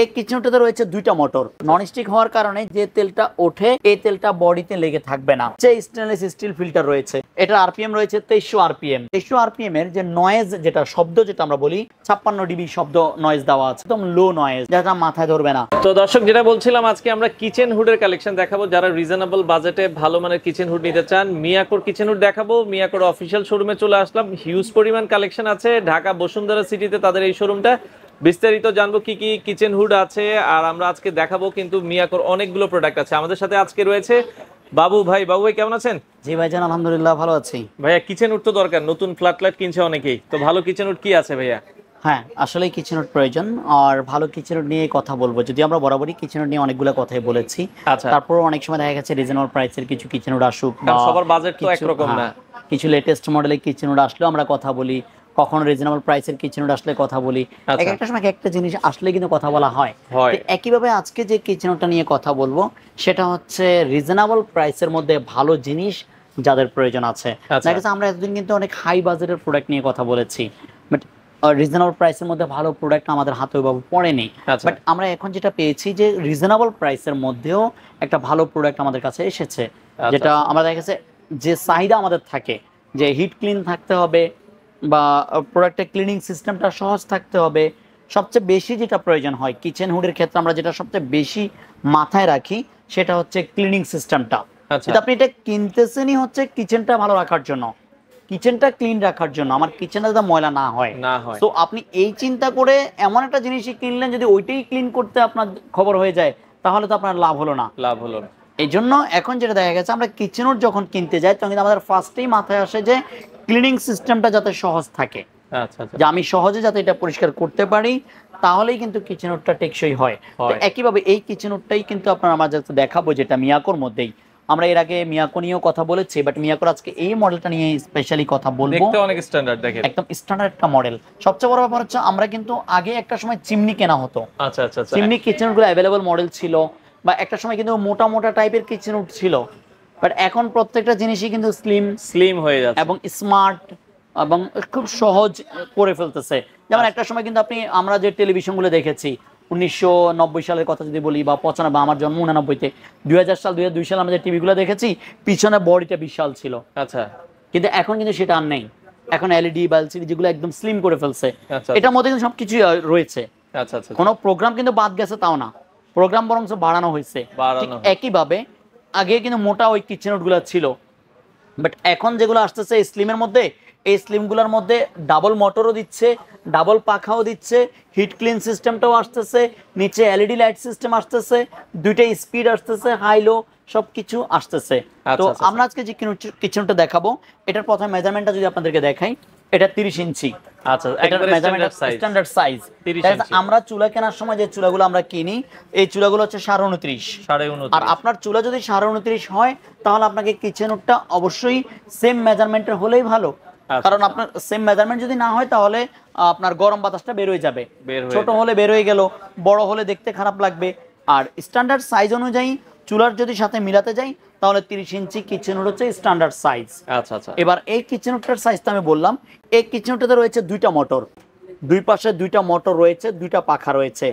এই কিচেনটাতে রয়েছে দুইটা মোটর ননস্টিক হওয়ার কারণে যে তেলটা ওঠে এই তেলটা বডিতে লেগে থাকবে না যে স্টেনলেস স্টিল ফিল্টার রয়েছে এটা আরপিএম রয়েছে তেইশশো আরপিএম তেইশশো আরপিএম এর যে নয়েজ যেটা শব্দ যেটা আমরা বলি ছাপ্পান্ন ডিবি শব্দ নয়েজ দেওয়া আছে একদম লো নয়েজ যেটা মাথায় ধরবে না তো দর্শক যেটা বলছিলাম আজকে আমরা কিচেন হুডের কালেকশন দেখাবো যারা রিজনেবল বাজেটে ভালো মানের কিচেন হুড নিতে চান মিয়াকোর কিচেন হুড দেখাবো মিয়াকোর অফিসিয়াল শোরুমে চলে আসলাম হিউজ পরিমাণ কালেকশন আছে ঢাকা বসুন্ধরা সিটিতে তাদের এই শোরুমটা বিস্তারিত জানবো কি কি কিচেন হুড আছে আর আমরা আজকে দেখাবো কিন্তু মিয়াকোর অনেকগুলো প্রোডাক্ট আছে আমাদের সাথে আজকে রয়েছে বাবু ভাই বাবু ভাই কেমন আছেন জি ভাইজান আলহামদুলিল্লাহ ভালো আছি ভাইয়া কিচেন উড তো দরকার নতুন ফ্ল্যাট ফ্ল্যাট কিনছে অনেকেই তো ভালো কিচেন উড কি আছে ভাইয়া হ্যাঁ আসলে কিচেন প্রয়োজন আর ভালো কিচেন নিয়ে কথা বলবো যদি আমরা বরাবরই কিচেন নিয়ে অনেকগুলো কথাই বলেছি আচ্ছা। তারপর অনেক সময় দেখা গেছে রিজনেবল প্রাইসের কিছু কিচেন উড আসুক সবার বাজেট তো একরকম না হ্যাঁ, কিছু লেটেস্ট মডেলের কিচেন উড আসলেও আমরা কথা বলি কখনো রিজনেবল প্রাইসের কিচেন আসলে কথা বলি আচ্ছা। এক একটা সময় একটা জিনিস আসলে কিন্তু কথা বলা হয় একইভাবে আজকে যে কিচেন কিচেনটা নিয়ে কথা বলবো সেটা হচ্ছে রিজনেবল প্রাইসের মধ্যে ভালো জিনিস যাদের প্রয়োজন আছে আচ্ছা। আমরা এতদিন কিন্তু অনেক হাই বাজেটের প্রোডাক্ট নিয়ে কথা বলেছি বাট রিজনেবল প্রাইসের মধ্যে ভালো প্রোডাক্ট আমাদের হাতে ওইভাবে পড়েনি বাট আচ্ছা। আমরা এখন যেটা পেয়েছি যে রিজনেবল প্রাইসের মধ্যেও একটা ভালো প্রোডাক্ট আমাদের কাছে এসেছে যেটা আমরা দেখা গেছে যে চাহিদা আমাদের থাকে যে হিট ক্লিন থাকতে হবে বা প্রোডাক্টের ক্লিনিং সিস্টেমটা সহজ থাকতে হবে সবচেয়ে বেশি যেটা প্রয়োজন হয় কিচেন হুডের ক্ষেত্রে আমরা যেটা সবচেয়ে বেশি মাথায় রাখি সেটা হচ্ছে ক্লিনিং সিস্টেমটা আচ্ছা। আপনি এটা কিনতেছেনই হচ্ছে কিচেনটা ভালো রাখার জন্য কিচেনটা ক্লিন রাখার জন্য আমার কিচেনটা যাতে ময়লা না হয় না হয় তো আপনি এই চিন্তা করে এমন একটা জিনিসই কিনলেন যদি ওইটাই ক্লিন করতে আপনার খবর হয়ে যায় তাহলে তো আপনার লাভ হলো না লাভ হলো না এই জন্য এখন যেটা দেখা গেছে আমরা কিচেনও যখন কিনতে যাই তখন কিন্তু আমাদের ফার্স্টেই মাথায় আসে যে ক্লিনিং সিস্টেমটা যাতে সহজ থাকে আচ্ছা, আচ্ছা। যে আমি সহজে যাতে এটা পরিষ্কার করতে পারি তাহলেই কিন্তু কিচেন কিচেনউডটা টেকসই হয় একইভাবে এই কিচেন কিচেনউডটাই কিন্তু আপনার আমার যাতে দেখাবো যেটা মিয়াকোর মধ্যেই আমরা এর আগে মিয়াকো নিয়েও কথা বলেছি বাট মিয়াকোর আজকে এই মডেলটা নিয়ে স্পেশালি কথা বলবো দেখতে অনেক স্ট্যান্ডার্ড দেখে একদম স্ট্যান্ডার্ড একটা মডেল সবচেয়ে বড় ব্যাপার হচ্ছে আমরা কিন্তু আগে একটা সময় চিমনি কেনা হতো আচ্ছা আচ্ছা চিমনি কিচেন কিচেনগুলো অ্যাভেলেবল মডেল ছিল বা একটা সময় কিন্তু মোটা মোটা টাইপের কিচেন ছিল বাট এখন প্রত্যেকটা জিনিসই কিন্তু স্লিম স্লিম হয়ে যাচ্ছে এবং স্মার্ট এবং খুব সহজ করে ফেলতেছে যেমন একটা সময় কিন্তু আপনি আমরা যে টেলিভিশনগুলো দেখেছি উনিশশো সালের কথা যদি বলি বা পঁচানব্বই আমার জন্ম উনানব্বইতে দুই হাজার সাল দুই হাজার সাল আমরা যে টিভিগুলো দেখেছি পিছনে বডিটা বিশাল ছিল আচ্ছা কিন্তু এখন কিন্তু সেটা আর নেই এখন এলইডি e বা এলসিডি যেগুলো একদম স্লিম করে ফেলছে আচ্ছা, আচ্ছা। এটার মধ্যে কিন্তু সবকিছু রয়েছে আচ্ছা আচ্ছা কোনো প্রোগ্রাম কিন্তু বাদ গেছে তাও না প্রোগ্রাম বরং বাড়ানো হয়েছে একইভাবে আগে কিন্তু মোটা ওই কিচেন নোটগুলো ছিল বাট এখন যেগুলো আসতেছে স্লিমের মধ্যে এই স্লিমগুলোর মধ্যে ডাবল মোটরও দিচ্ছে ডাবল পাখাও দিচ্ছে হিট ক্লিন সিস্টেমটাও আসতেছে নিচে এলইডি লাইট সিস্টেম আসতেছে দুইটা স্পিড আসতেছে হাই লো সব কিছু আসতেছে আচ্ছা, তো আচ্ছা, আচ্ছা। আমরা আজকে যে কিচেনটা দেখাবো এটার প্রথমে মেজারমেন্টটা যদি আপনাদেরকে দেখাই এটা 30 ইঞ্চি আচ্ছা এটা মেজারমেন্ট স্ট্যান্ডার্ড সাইজ আমরা চুলা কেনার সময় যে চুলাগুলো আমরা কিনি এই চুলাগুলো হচ্ছে 29.5 29.5 আর আপনার চুলা যদি 29.5 হয় তাহলে আপনাকে কিচেন কিচেনটা অবশ্যই সেম মেজারমেন্টের হলেই ভালো আচ্ছা, কারণ আচ্ছা। আপনার সেম মেজারমেন্ট যদি না হয় তাহলে আপনার গরম বাতাসটা বের হয়ে যাবে ছোট হলে বের হয়ে গেল বড় হলে দেখতে খারাপ লাগবে আর স্ট্যান্ডার্ড সাইজ অনুযায়ী চুলার যদি সাথে মিলাতে যাই তাহলে তিরিশ ইঞ্চি কিচেন হচ্ছে স্ট্যান্ডার্ড সাইজ আচ্ছা আচ্ছা এবার এই কিচেন সাইজ সাইজটা আমি বললাম এই কিচেন হুডটাতে রয়েছে দুইটা মোটর দুই পাশে দুইটা মোটর রয়েছে দুইটা পাখা রয়েছে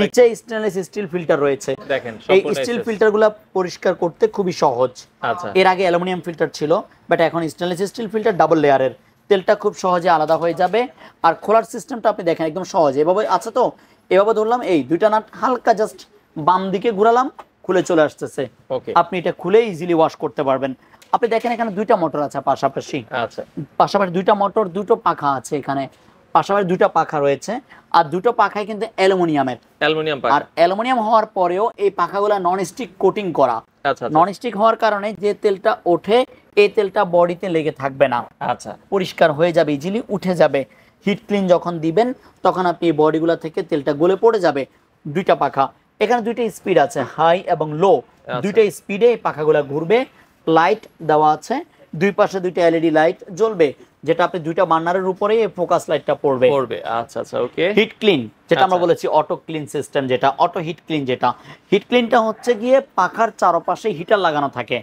নিচে স্টেনলেস স্টিল ফিল্টার রয়েছে দেখেন এই স্টিল ফিল্টারগুলো পরিষ্কার করতে খুবই সহজ আচ্ছা। এর আগে অ্যালুমিনিয়াম ফিল্টার ছিল বাট এখন স্টেনলেস স্টিল ফিল্টার ডাবল লেয়ারের তেলটা খুব সহজে আলাদা হয়ে যাবে আর খোলার সিস্টেমটা আপনি দেখেন একদম সহজে এভাবে আচ্ছা তো এভাবে ধরলাম এই দুইটা নাট হালকা জাস্ট বাম দিকে ঘুরালাম খুলে চলে আসতেছে আপনি এটা খুলে ইজিলি ওয়াশ করতে পারবেন আপনি দেখেন এখানে দুইটা মোটর আছে পাশাপাশি আচ্ছা পাশাপাশি দুইটা মোটর দুটো পাখা আছে এখানে পাশাপাশি দুটো পাখা রয়েছে আর দুটো পাখায় কিন্তু অ্যালুমিনিয়ামের অ্যালুমিনিয়াম আর অ্যালুমিনিয়াম হওয়ার পরেও এই পাখাগুলো নন স্টিক কোটিং করা নন আচ্ছা, স্টিক আচ্ছা। হওয়ার কারণে যে তেলটা ওঠে এই তেলটা বডিতে লেগে থাকবে না আচ্ছা পরিষ্কার হয়ে যাবে ইজিলি উঠে যাবে হিট ক্লিন যখন দিবেন তখন আপনি এই বডিগুলো থেকে তেলটা গলে পড়ে যাবে দুইটা পাখা এখানে দুইটা স্পিড আছে হাই এবং লো আচ্ছা। দুইটা স্পিডে পাখাগুলো ঘুরবে লাইট দেওয়া আছে দুই পাশে দুইটা এলইডি লাইট জ্বলবে যেটা আপনি দুইটা বান্নারের উপরে ফোকাস লাইটটা পড়বে পড়বে আচ্ছা আচ্ছা ওকে হিট ক্লিন যেটা আমরা আচ্ছা। বলেছি অটো ক্লিন সিস্টেম যেটা অটো হিট ক্লিন যেটা হিট ক্লিনটা হচ্ছে গিয়ে পাখার চারপাশে হিটার লাগানো থাকে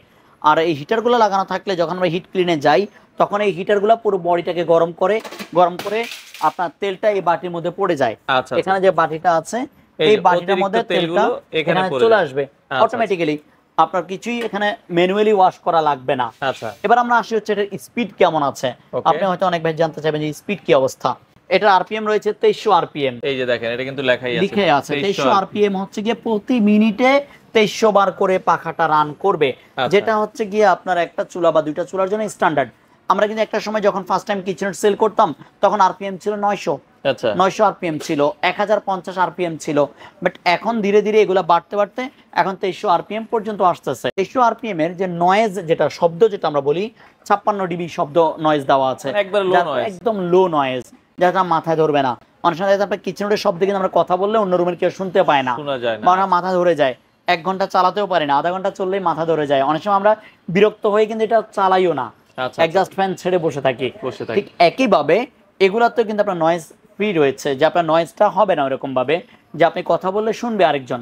আর এই হিটারগুলো লাগানো থাকলে যখন আমরা হিট ক্লিনে যাই তখন এই হিটারগুলো পুরো বডিটাকে গরম করে গরম করে আপনার তেলটা এই বাটির মধ্যে পড়ে যায় আচ্ছা, এখানে যে বাটিটা আছে এই বাটির মধ্যে তেলটা এখানে চলে আসবে অটোমেটিক্যালি আচ্ছা, আচ্ছা। আপনার কিছুই এখানে ম্যানুয়ালি ওয়াশ করা লাগবে না আচ্ছা এবার আমরা আসি হচ্ছে এটার স্পিড কেমন আছে আপনি হয়তো অনেক ভাই জানতে চাইবেন যে স্পিড কি অবস্থা এটার আরপিএম রয়েছে 2300 আরপিএম এই যে দেখেন এটা কিন্তু লেখাই আছে লিখে আছে 2300 আরপিএম হচ্ছে গিয়ে প্রতি মিনিটে 2300 বার করে পাখাটা রান করবে আচ্ছা। যেটা হচ্ছে গিয়ে আপনার একটা চুলা বা দুইটা চুলার জন্য স্ট্যান্ডার্ড আমরা কিন্তু একটা সময় যখন ফার্স্ট টাইম কিচেন সেল করতাম তখন আরপিএম ছিল 900 আচ্ছা। নয়শো আরপিএম ছিল এক আরপিএম ছিল বাট এখন ধীরে ধীরে এগুলো বাড়তে বাড়তে এখন তেইশশো আরপিএম পর্যন্ত আসতেছে তেইশশো আরপিএম এর যে নয়েজ যেটা শব্দ যেটা আমরা বলি ছাপ্পান্ন ডিবি শব্দ নয়েজ দেওয়া আছে মানে একদম লো নয়েজ যেটা মাথায় ধরবে না অনেক সময় কিচেন রোডের শব্দে কিন্তু আমরা কথা বললে অন্য রুমের কেউ শুনতে পায় না বা মাথা ধরে যায় এক ঘন্টা চালাতেও পারি না আধা ঘন্টা চললেই মাথা ধরে যায় অনেক সময় আমরা বিরক্ত হয়ে কিন্তু এটা চালাইও না ফ্যান আচ্ছা, আচ্ছা। ছেড়ে বসে থাকি ঠিক একইভাবে এগুলাতেও কিন্তু আপনার নয়েজ ফ্রি রয়েছে যে আপনার নয়েজটা হবে না ওরকমভাবে যে আপনি কথা বললে শুনবে আরেকজন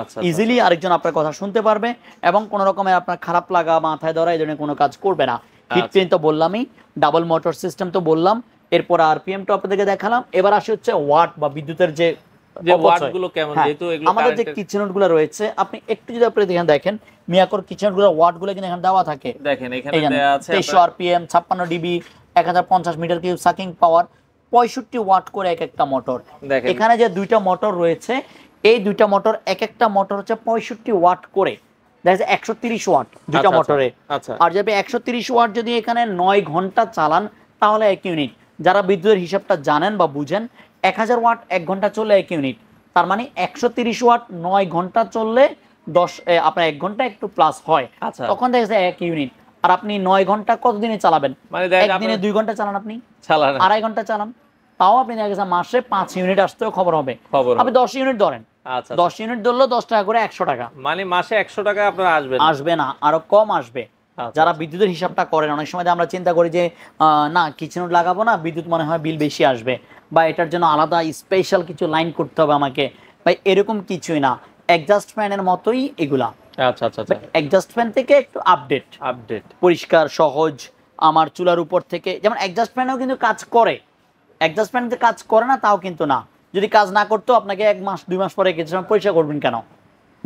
আচ্ছা ইজিলি আচ্ছা, আচ্ছা। আরেকজন আপনার কথা শুনতে পারবে এবং কোনো রকমের আপনার খারাপ লাগা মাথায় ধরা এই ধরনের কোনো কাজ করবে না হিটপ্রিন আচ্ছা। তো বললামই ডাবল মোটর সিস্টেম তো বললাম এরপর আর আরপিএম তো আপনাদেরকে দেখালাম এবার আসে হচ্ছে ওয়াট বা বিদ্যুতের যে হ্যাঁ, আমাদের যে কিচেন গুলো রয়েছে আপনি একটু যদি আপনি এখানে দেখেন মিয়াকর কিচেন গুলো ওয়াট গুলো কিন্তু এখানে দেওয়া থাকে দেখেন এখানে দেওয়া আছে 2300 RPM 56 DB 1050 metre Q sucking power পঁয়ষট্টি ওয়াট করে এক একটা মোটর এখানে যে দুইটা মোটর রয়েছে এই দুইটা মোটর এক একটা মোটর হচ্ছে পঁয়ষট্টি ওয়াট করে আচ্ছা, আচ্ছা, আচ্ছা। এখানে নয় ঘন্টা চালান তাহলে এক ইউনিট যারা বিদ্যুতের হিসাবটা জানেন বা বুঝেন এক হাজার ওয়াট এক ঘন্টা চললে এক ইউনিট তার মানে একশো তিরিশ ওয়াট নয় ঘন্টা চললে দশ আপনার এক ঘন্টা একটু প্লাস হয় তখন দেখা যায় এক ইউনিট আর আপনি নয় ঘন্টা কতদিনে চালাবেন মানে একদিনে দুই ঘন্টা চালান আপনি চালান আড়াই ঘন্টা চালান তাও আপনি দেখা গেছে মাসে পাঁচ ইউনিট আসতেও খবর হবে আপনি দশ ইউনিট ধরেন আচ্ছা, দশ আচ্ছা। ইউনিট ধরলো দশ টাকা করে একশো টাকা মানে মাসে একশো টাকা আপনার আসবে আসবে না আরো কম আসবে আচ্ছা, যারা বিদ্যুতের হিসাবটা করেন অনেক সময় আমরা চিন্তা করি যে না কিচেন লাগাবো না বিদ্যুৎ মনে হয় বিল বেশি আসবে বা এটার জন্য আলাদা স্পেশাল কিছু লাইন করতে হবে আমাকে বা এরকম কিছুই না অ্যাডজাস্টমেন্টের মতোই এগুলা অ্যাডজাস্টমেন্ট আচ্ছা, আচ্ছা, আচ্ছা। থেকে একটু আপডেট আপডেট পরিষ্কার সহজ আমার চুলার উপর থেকে যেমন অ্যাডজাস্টমেন্টও কিন্তু কাজ করে অ্যাডজাস্টমেন্ট কাজ করে না তাও কিন্তু না যদি কাজ না করতো আপনাকে এক মাস দুই মাস পরে পরিষ্কার করবেন কেন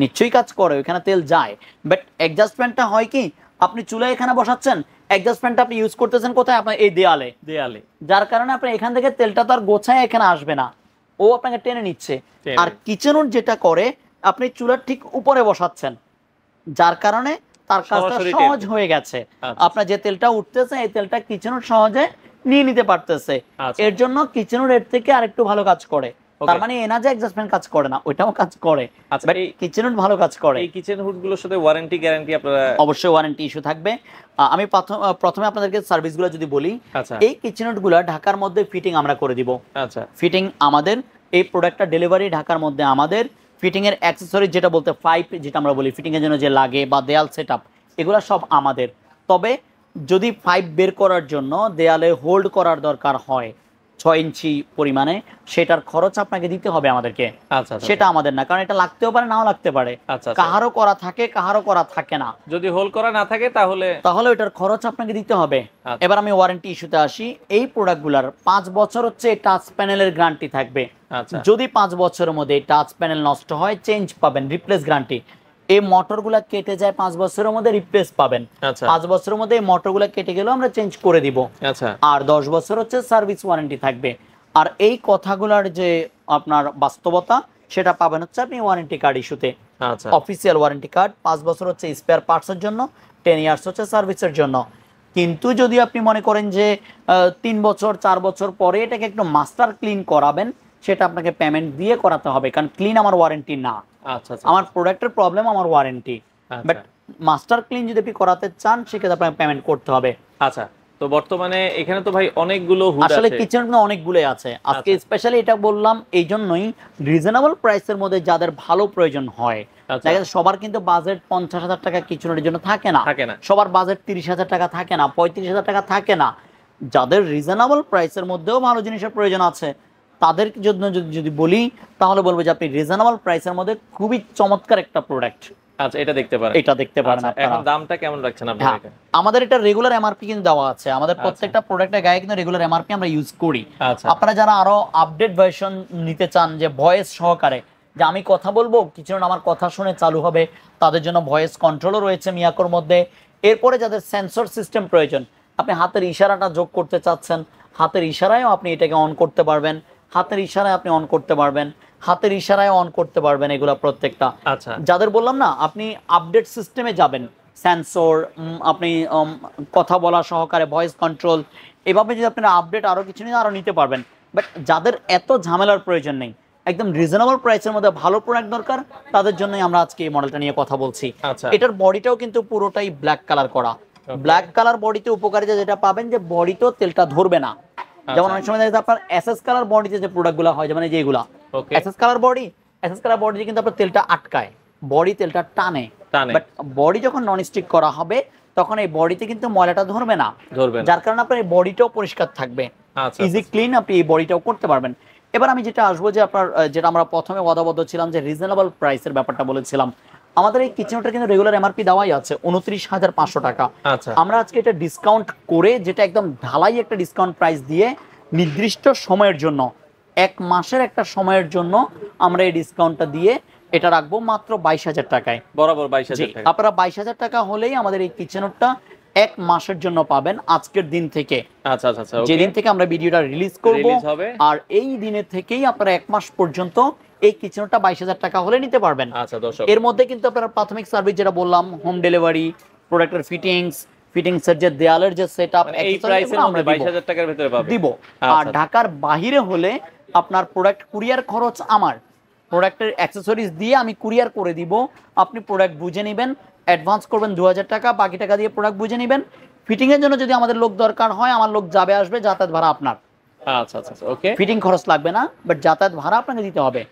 নিশ্চয়ই কাজ করে তেল যায় বাট অ্যাডজাস্টমেন্টটা হয় কি আপনি চুলা এখানে বসাচ্ছেন অ্যাডজাস্টমেন্ট আপনি ইউজ করতেছেন কোথায় আপনার এই দেয়ালে দেয়ালে যার কারণে আপনি এখান থেকে তেলটা তো আর গোছায় এখানে আসবে না ও আপনাকে টেনে নিচ্ছে আর কিচেনুর যেটা করে আপনি চুলার ঠিক উপরে বসাচ্ছেন যার কারণে তার কাজটা সহজ হয়ে গেছে আচ্ছা। আপনার যে তেলটা উঠতেছে এই তেলটা কিচেনের সহজে নিয়ে নিতে পারতেছে আচ্ছা। এর জন্য কিচেনের রেট থেকে আরেকটু ভালো কাজ করে তার মানে এনা যে অ্যাডজাস্টমেন্ট কাজ করে না ওইটাও কাজ করে আচ্ছা কিচেন হুড ভালো কাজ করে এই কিচেন হুড গুলোর সাথে ওয়ারেন্টি গ্যারান্টি আপনারা অবশ্যই ওয়ারেন্টি ইস্যু থাকবে আমি প্রথমে আপনাদেরকে গুলো যদি বলি আচ্ছা। এই কিচেন হুড গুলো ঢাকার মধ্যে ফিটিং আমরা করে দিব আচ্ছা ফিটিং আমাদের এই প্রোডাক্টটা ডেলিভারি ঢাকার মধ্যে আমাদের ফিটিংয়ের অ্যাক্সেসরি যেটা বলতে পাইপ যেটা আমরা বলি ফিটিংয়ের জন্য যে লাগে বা দেয়াল সেট আপ এগুলো সব আমাদের তবে যদি পাইপ বের করার জন্য দেয়ালে হোল্ড করার দরকার হয় ছয় ইঞ্চি পরিমাণে সেটার খরচ আপনাকে দিতে হবে আমাদেরকে আচ্ছা, আচ্ছা, আচ্ছা। সেটা আমাদের না কারণ এটা লাগতেও পারে নাও লাগতে পারে আচ্ছা, আচ্ছা। কাহারও করা থাকে কাহারও করা থাকে না যদি হোল করা না থাকে তাহলে তাহলে এটার খরচ আপনাকে দিতে হবে এবার আমি ওয়ারেন্টি ইস্যুতে আসি এই প্রোডাক্টগুলার পাঁচ বছর হচ্ছে টাচ প্যানেলের গ্রান্টি থাকবে আচ্ছা। যদি পাঁচ বছরের মধ্যে টাচ প্যানেল নষ্ট হয় চেঞ্জ পাবেন রিপ্লেস গ্রান্টি এই মোটরগুলা কেটে যায় পাঁচ বছরের মধ্যে রিপ্লেস পাবেন আচ্ছা। পাঁচ বছরের মধ্যে এই মোটরগুলা কেটে গেলেও আমরা চেঞ্জ করে দিব আচ্ছা। আর দশ বছর হচ্ছে সার্ভিস ওয়ারেন্টি থাকবে আর এই কথাগুলার যে আপনার বাস্তবতা সেটা পাবেন হচ্ছে আপনি ওয়ারেন্টি কার্ড ইস্যুতে অফিসিয়াল ওয়ারেন্টি কার্ড পাঁচ বছর হচ্ছে স্পেয়ার পার্টসের জন্য টেন ইয়ার্স হচ্ছে সার্ভিসের জন্য কিন্তু যদি আপনি মনে করেন যে তিন বছর চার বছর পরে এটাকে একটু মাস্টার ক্লিন করাবেন সেটা আপনাকে পেমেন্ট দিয়ে করাতে হবে কারণ ক্লিন আমার ওয়ারেন্টি না আচ্ছা, আচ্ছা আমার প্রোডাক্টের আচ্ছা। প্রবলেম আমার ওয়ারেন্টি বাট মাস্টার ক্লিন যদি আপনি করাতে চান সেক্ষেত্রে আপনাকে পেমেন্ট করতে হবে আচ্ছা তো বর্তমানে এখানে তো ভাই অনেকগুলো হুড আসলে কিচেন অনেকগুলো আছে আজকে স্পেশালি আচ্ছা। এটা বললাম এই জন্যই রিজনেবল প্রাইসের মধ্যে যাদের ভালো প্রয়োজন হয় সবার কিন্তু বাজেট পঞ্চাশ হাজার টাকা কিচেনের জন্য থাকে না থাকে না সবার বাজেট তিরিশ হাজার টাকা থাকে না পঁয়ত্রিশ হাজার টাকা থাকে না যাদের রিজনেবল প্রাইসের মধ্যেও ভালো জিনিসের প্রয়োজন আছে তাদের জন্য যদি বলি তাহলে বলবো যে আপনি রিজনেবল প্রাইসের মধ্যে খুবই চমৎকার একটা প্রোডাক্ট আচ্ছা এটা দেখতে পারেন এটা দেখতে পারেন আচ্ছা, এখন দামটা কেমন রাখছেন আপনারা হ্যাঁ, আমাদের এটা রেগুলার এমআরপি কিন্তু দেওয়া আছে আমাদের আচ্ছা। প্রত্যেকটা প্রোডাক্টের গায়ে কিন্তু রেগুলার এমআরপি আমরা ইউজ করি আচ্ছা। আপনারা যারা আরো আপডেট ভার্সন নিতে চান যে ভয়েস সহকারে যে আমি কথা বলবো কিছুজন আমার কথা শুনে চালু হবে তাদের জন্য ভয়েস কন্ট্রোলও রয়েছে মিয়াকোর মধ্যে এরপরে যাদের সেন্সর সিস্টেম প্রয়োজন আপনি হাতের ইশারাটা যোগ করতে চাচ্ছেন হাতের ইশারায়ও আপনি এটাকে অন করতে পারবেন হাতের ইশারায় আপনি অন করতে পারবেন হাতের ইশারায় অন করতে পারবেন এগুলা প্রত্যেকটা আচ্ছা যাদের বললাম না আপনি আপডেট সিস্টেমে যাবেন সেন্সর আপনি কথা বলা সহকারে ভয়েস কন্ট্রোল এভাবে যদি আপনারা আপডেট আরও কিছু নিয়ে আরও নিতে পারবেন বাট যাদের এত ঝামেলার প্রয়োজন নেই একদম রিজনেবল প্রাইসের মধ্যে ভালো প্রোডাক্ট দরকার তাদের জন্যই আমরা আজকে এই মডেলটা নিয়ে কথা বলছি আচ্ছা। এটার বডিটাও কিন্তু পুরোটাই ব্ল্যাক কালার করা ব্ল্যাক কালার বডিতে উপকারিতা যেটা পাবেন যে বডিতেও তেলটা ধরবে না আচ্ছা। যেমন অনেক সময় দেখা আপনার এসএস কালার বডিতে যে প্রোডাক্টগুলো হয় যেমন যেগুলো SS colour body SS colour body কিন্তু আপনার তেলটা আটকায় বডি তেলটা টানে বাট বডি যখন নন স্টিক করা হবে তখন এই বডিতে কিন্তু ময়লাটা ধরবে না ধরবে যার কারণে আপনার এই বডিটাও পরিষ্কার থাকবে ইজি আচ্ছা, ক্লিন আচ্ছা। আপনি এই বডিটাও করতে পারবেন এবার আমি যেটা আসবো যে আপনার যেটা আমরা প্রথমে ওয়াদাবদ্ধ ছিলাম যে রিজনেবল প্রাইসের ব্যাপারটা বলেছিলাম আমাদের এই কিচেনটা কিন্তু রেগুলার এমআরপি দেওয়াই আছে উনত্রিশ হাজার পাঁচশো টাকা আচ্ছা আমরা আজকে এটা ডিসকাউন্ট করে যেটা একদম ঢালাই একটা ডিসকাউন্ট প্রাইস দিয়ে নির্দিষ্ট সময়ের জন্য এক মাসের একটা সময়ের জন্য আমরা এই ডিসকাউন্টটা দিয়ে এটা রাখবো মাত্র বাইশ হাজার টাকায় বরাবর বাইশ হাজার আপনারা বাইশ হাজার টাকা হলেই আমাদের এই কিচেনটা এক মাসের জন্য পাবেন আজকের দিন থেকে আচ্ছা আচ্ছা, আচ্ছা যেদিন থেকে আমরা ভিডিওটা রিলিজ করবো আর এই দিনের থেকেই আপনারা এক মাস পর্যন্ত এই কিচেনটা বাইশ হাজার টাকা হলে নিতে পারবেন আচ্ছা দর্শক এর মধ্যে কিন্তু আপনারা প্রাথমিক সার্ভিস যেটা বললাম হোম ডেলিভারি প্রোডাক্টের ফিটিংস ফিটিংসের যে যে মানে আচ্ছা। ঢাকার হলে আপনার প্রোডাক্ট কুরিয়ার খরচ আমার দিয়ে আমি কুরিয়ার করে দিব আপনি প্রোডাক্ট বুঝে অ্যাডভান্স করবেন টাকা বাকি টাকা দিয়ে প্রোডাক্ট বুঝে ফিটিং এর জন্য যদি আমাদের লোক দরকার হয় আমার লোক যাবে আসবে যাতায়াত ভাড়া আপনার ফিটিং আচ্ছা, আচ্ছা, খরচ লাগবে না বাট যাতায়াত ভাড়া আপনাকে দিতে হবে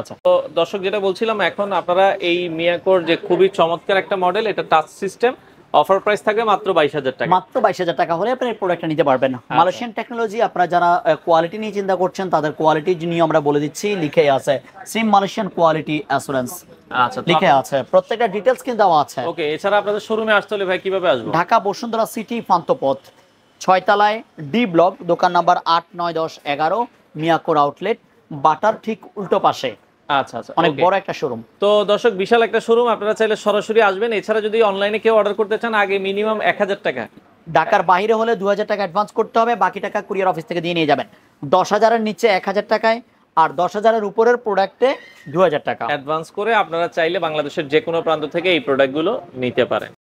আচ্ছা তো দর্শক যেটা বলছিলাম এখন আপনারা এই মিয়াকোর যে খুবই চমৎকার একটা মডেল এটা টাচ সিস্টেম অফার প্রাইস থাকবে মাত্র বাইশ হাজার টাকা মাত্র বাইশ হাজার টাকা হলে আপনি এই প্রোডাক্টটা নিতে পারবেন মালয়েশিয়ান আচ্ছা। টেকনোলজি আপনারা যারা কোয়ালিটি নিয়ে চিন্তা করছেন তাদের কোয়ালিটি নিয়ে আমরা বলে দিচ্ছি লিখে আছে সেম মালয়েশিয়ান কোয়ালিটি অ্যাসুরেন্স আচ্ছা লিখে আছে প্রত্যেকটা ডিটেলস কিন্তু এছাড়া আপনাদের শোরুমে আসতে ভাই কিভাবে আসবো ঢাকা বসুন্ধরা সিটি পান্তপথ ছয়তলায় ডি ব্লক দোকান নাম্বার আট নয় দশ এগারো মিয়াকোর আউটলেট বাটার ঠিক উল্টো পাশে আচ্ছা আচ্ছা অনেক বড় একটা শোরুম তো দর্শক বিশাল একটা শোরুম আপনারা চাইলে সরাসরি আসবেন এছাড়া যদি অনলাইনে কেউ অর্ডার করতে চান আগে মিনিমাম এক হাজার টাকা ঢাকার বাইরে হলে দু হাজার টাকা অ্যাডভান্স করতে হবে বাকি টাকা কুরিয়ার অফিস থেকে দিয়ে নিয়ে যাবেন দশ হাজারের নিচে এক হাজার টাকায় আর দশ হাজারের উপরের প্রোডাক্টে দু হাজার টাকা অ্যাডভান্স করে আপনারা চাইলে বাংলাদেশের যে কোনো প্রান্ত থেকে এই প্রোডাক্টগুলো নিতে পারেন